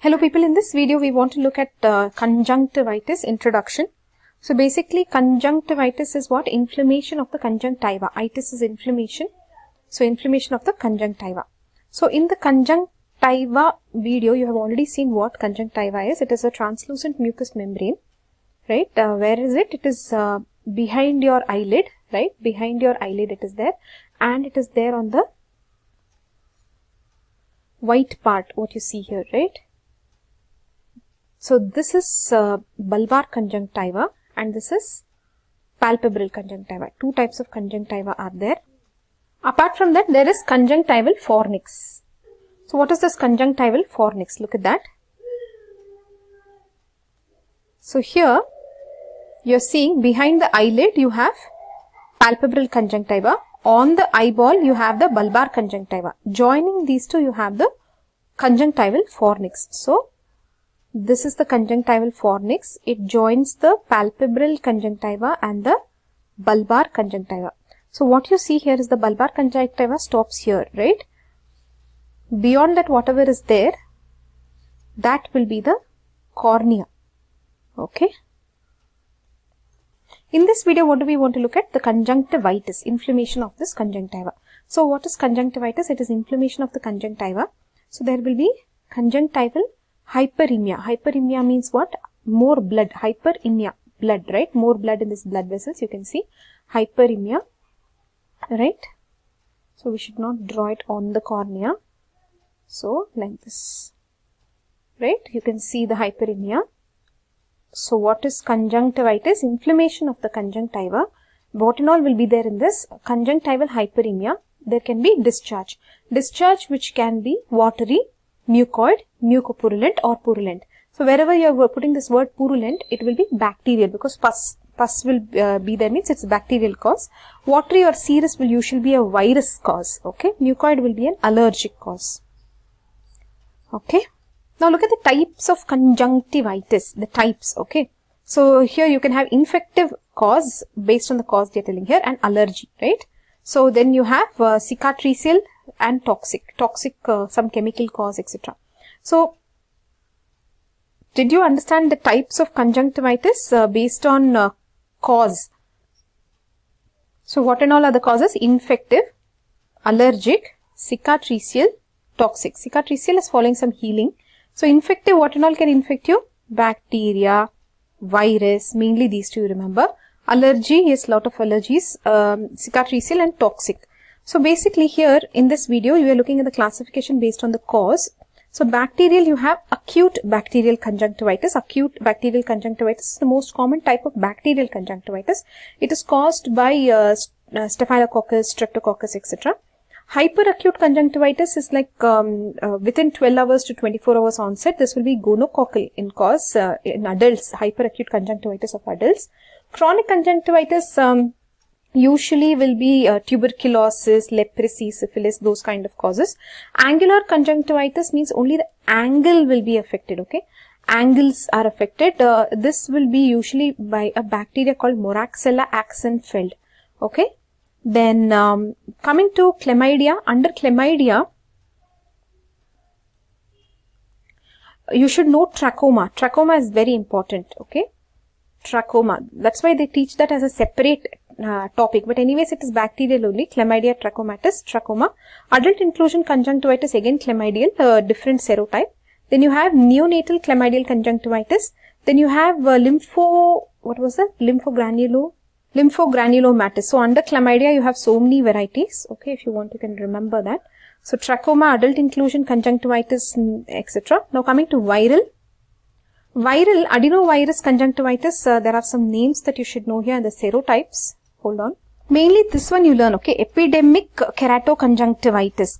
Hello people, in this video we want to look at uh, conjunctivitis introduction. So basically conjunctivitis is what? Inflammation of the conjunctiva. Itis is inflammation. So inflammation of the conjunctiva. So in the conjunctiva video you have already seen what conjunctiva is. It is a translucent mucous membrane. Right? Uh, where is it? It is uh, behind your eyelid. Right? Behind your eyelid it is there. And it is there on the white part what you see here. Right? So this is uh, bulbar conjunctiva and this is palpebral conjunctiva. Two types of conjunctiva are there. Apart from that, there is conjunctival fornix. So what is this conjunctival fornix? Look at that. So here you are seeing behind the eyelid you have palpebral conjunctiva. On the eyeball you have the bulbar conjunctiva. Joining these two you have the conjunctival fornix. So this is the conjunctival fornix. It joins the palpebral conjunctiva and the bulbar conjunctiva. So what you see here is the bulbar conjunctiva stops here, right? Beyond that, whatever is there, that will be the cornea. Okay. In this video, what do we want to look at? The conjunctivitis, inflammation of this conjunctiva. So what is conjunctivitis? It is inflammation of the conjunctiva. So there will be conjunctival hyperemia. Hyperemia means what? More blood. Hyperemia. Blood, right? More blood in this blood vessels. You can see hyperemia, right? So, we should not draw it on the cornea. So, like this, right? You can see the hyperemia. So, what is conjunctivitis? Inflammation of the conjunctiva. Botanol will be there in this? Conjunctival hyperemia. There can be discharge. Discharge which can be watery mucoid, mucopurulent or purulent. So wherever you are putting this word purulent, it will be bacterial because pus, pus will uh, be there means it's bacterial cause. Watery or serous will usually be a virus cause. Okay. Mucoid will be an allergic cause. Okay. Now look at the types of conjunctivitis, the types. Okay. So here you can have infective cause based on the cause they are telling here and allergy, right? So then you have uh, cicatricial and toxic, toxic, uh, some chemical cause, etc. So, did you understand the types of conjunctivitis uh, based on uh, cause? So, what and all are the causes? Infective, allergic, cicatricial, toxic. Cicatricial is following some healing. So, infective, what and all can infect you? Bacteria, virus, mainly these two remember. Allergy, yes, lot of allergies, um, cicatricial and toxic. So basically here in this video, you are looking at the classification based on the cause. So bacterial, you have acute bacterial conjunctivitis. Acute bacterial conjunctivitis is the most common type of bacterial conjunctivitis. It is caused by uh, uh Staphylococcus, Streptococcus, etc. Hyperacute conjunctivitis is like um, uh, within 12 hours to 24 hours onset. This will be gonococcal in cause uh, in adults, hyperacute conjunctivitis of adults. Chronic conjunctivitis, um, usually will be uh, tuberculosis, leprosy, syphilis, those kind of causes. Angular conjunctivitis means only the angle will be affected, okay. Angles are affected. Uh, this will be usually by a bacteria called Moraxella axenfeld, okay. Then um, coming to chlamydia, under chlamydia, you should know trachoma. Trachoma is very important, okay. Trachoma. That's why they teach that as a separate topic. But anyways, it is bacterial only, chlamydia trachomatis, trachoma. Adult inclusion conjunctivitis, again chlamydial, uh, different serotype. Then you have neonatal chlamydial conjunctivitis. Then you have uh, lympho, what was that? Lymphogranulo, lymphogranulomatous. So under chlamydia, you have so many varieties. Okay, if you want, you can remember that. So trachoma, adult inclusion, conjunctivitis, mm, etc. Now coming to viral. Viral, adenovirus conjunctivitis, uh, there are some names that you should know here and the serotypes. Hold on. Mainly this one you learn, okay, epidemic keratoconjunctivitis.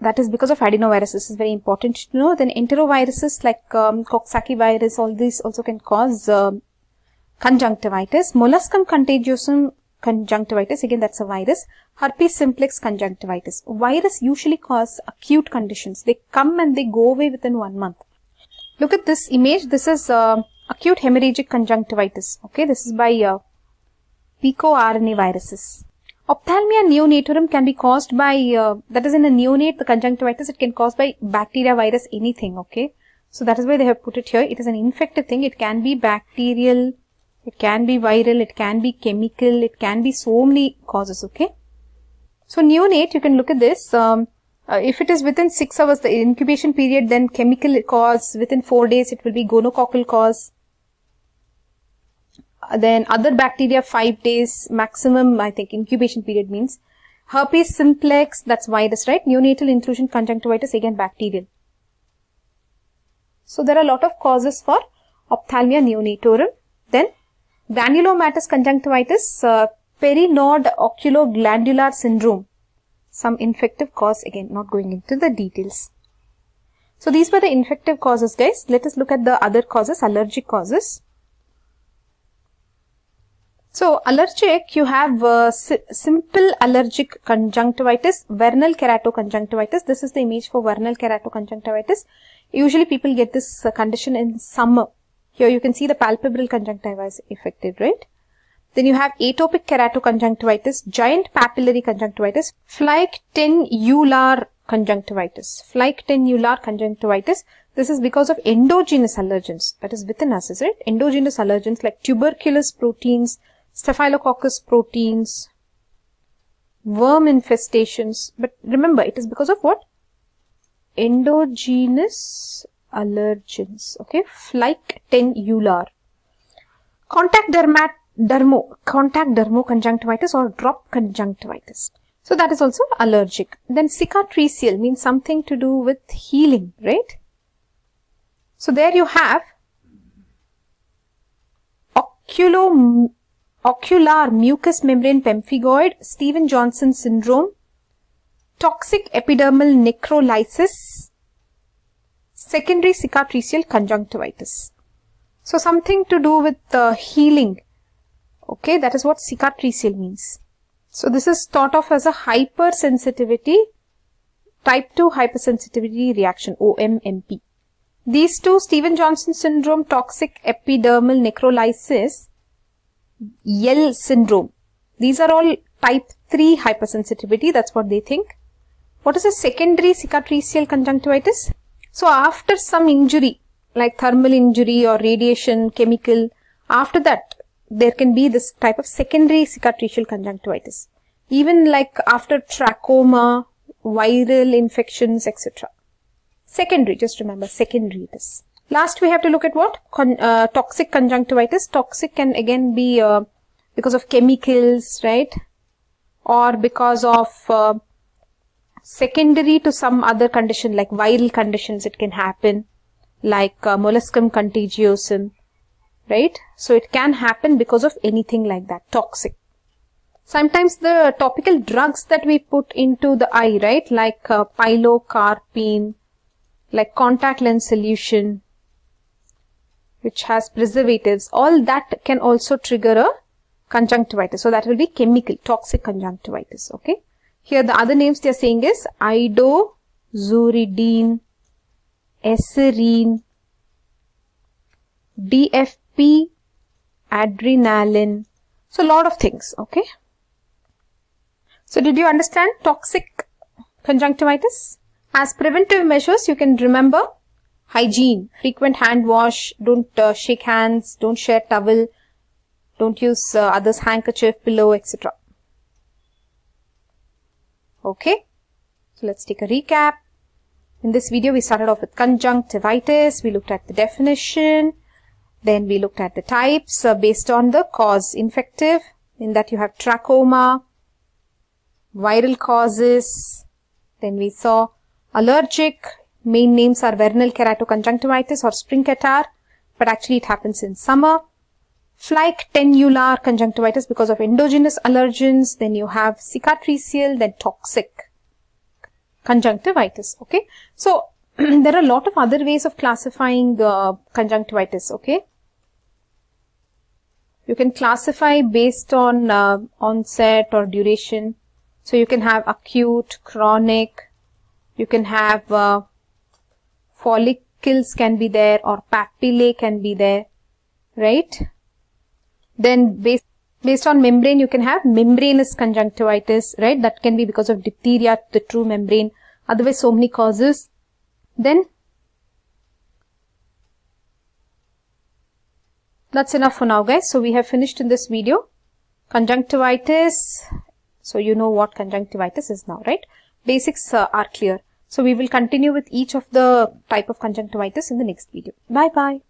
That is because of adenovirus. This is very important to know. Then enteroviruses like um, Coxsackie virus, all these also can cause um, conjunctivitis. Molluscum contagiosum conjunctivitis, again that's a virus. Herpes simplex conjunctivitis. Virus usually cause acute conditions. They come and they go away within one month. Look at this image. This is uh, acute hemorrhagic conjunctivitis. Okay, this is by uh, picoRNA viruses. Ophthalmia neonatorum can be caused by, uh, that is in a neonate, the conjunctivitis, it can cause by bacteria, virus, anything, okay. So that is why they have put it here. It is an infected thing. It can be bacterial, it can be viral, it can be chemical, it can be so many causes, okay. So neonate, you can look at this. Um, uh, if it is within 6 hours, the incubation period, then chemical cause. Within 4 days, it will be gonococcal cause then other bacteria 5 days maximum I think incubation period means. Herpes simplex that's virus right. Neonatal intrusion conjunctivitis again bacterial. So there are a lot of causes for ophthalmia neonatorum. Then granulomatous conjunctivitis, uh, perinod oculoglandular syndrome. Some infective cause again not going into the details. So these were the infective causes guys. Let us look at the other causes, allergic causes. So allergic, you have uh, si simple allergic conjunctivitis, vernal keratoconjunctivitis. This is the image for vernal keratoconjunctivitis. Usually people get this uh, condition in summer. Here you can see the palpebral conjunctivitis affected, right? Then you have atopic keratoconjunctivitis, giant papillary conjunctivitis, phlyctenular conjunctivitis. Phlyctenular conjunctivitis. This is because of endogenous allergens. That is within us, is it? Endogenous allergens like tuberculous proteins, staphylococcus proteins, worm infestations. But remember, it is because of what? Endogenous allergens. Okay, like tenular. Contact dermat dermo contact dermoconjunctivitis or drop conjunctivitis. So that is also allergic. Then cicatricial means something to do with healing, right? So there you have oculom ocular mucous membrane pemphigoid, Steven-Johnson syndrome, toxic epidermal necrolysis, secondary cicatricial conjunctivitis. So something to do with uh, healing. Okay, that is what cicatricial means. So this is thought of as a hypersensitivity, type 2 hypersensitivity reaction, OMMP. These two, Steven-Johnson syndrome, toxic epidermal necrolysis Yell syndrome. These are all type 3 hypersensitivity. That's what they think. What is a secondary cicatricial conjunctivitis? So after some injury like thermal injury or radiation, chemical, after that there can be this type of secondary cicatricial conjunctivitis. Even like after trachoma, viral infections, etc. Secondary, just remember, secondary it is. Last, we have to look at what? Con uh, toxic conjunctivitis. Toxic can again be uh, because of chemicals, right? Or because of uh, secondary to some other condition like viral conditions it can happen, like uh, molluscum contagiosum, right? So it can happen because of anything like that, toxic. Sometimes the topical drugs that we put into the eye, right? Like uh, pilocarpine, like contact lens solution, which has preservatives, all that can also trigger a conjunctivitis. So that will be chemical, toxic conjunctivitis. Okay. Here the other names they are saying is iodozuridine, eserine, DFP, adrenaline. So a lot of things. Okay. So did you understand toxic conjunctivitis? As preventive measures, you can remember hygiene frequent hand wash don't uh, shake hands don't share towel don't use uh, others handkerchief pillow etc okay so let's take a recap in this video we started off with conjunctivitis we looked at the definition then we looked at the types uh, based on the cause infective in that you have trachoma viral causes then we saw allergic Main names are vernal keratoconjunctivitis or spring catarrh, but actually it happens in summer. Flake tenular conjunctivitis because of endogenous allergens. Then you have cicatricial, then toxic conjunctivitis. Okay. So there are a lot of other ways of classifying uh, conjunctivitis. Okay. You can classify based on uh, onset or duration. So you can have acute, chronic, you can have uh, follicles can be there or papillae can be there, right? Then based, based on membrane, you can have membranous conjunctivitis, right? That can be because of diphtheria, the true membrane, otherwise so many causes. Then that's enough for now guys. So we have finished in this video. Conjunctivitis, so you know what conjunctivitis is now, right? Basics uh, are clear. So we will continue with each of the type of conjunctivitis in the next video. Bye bye.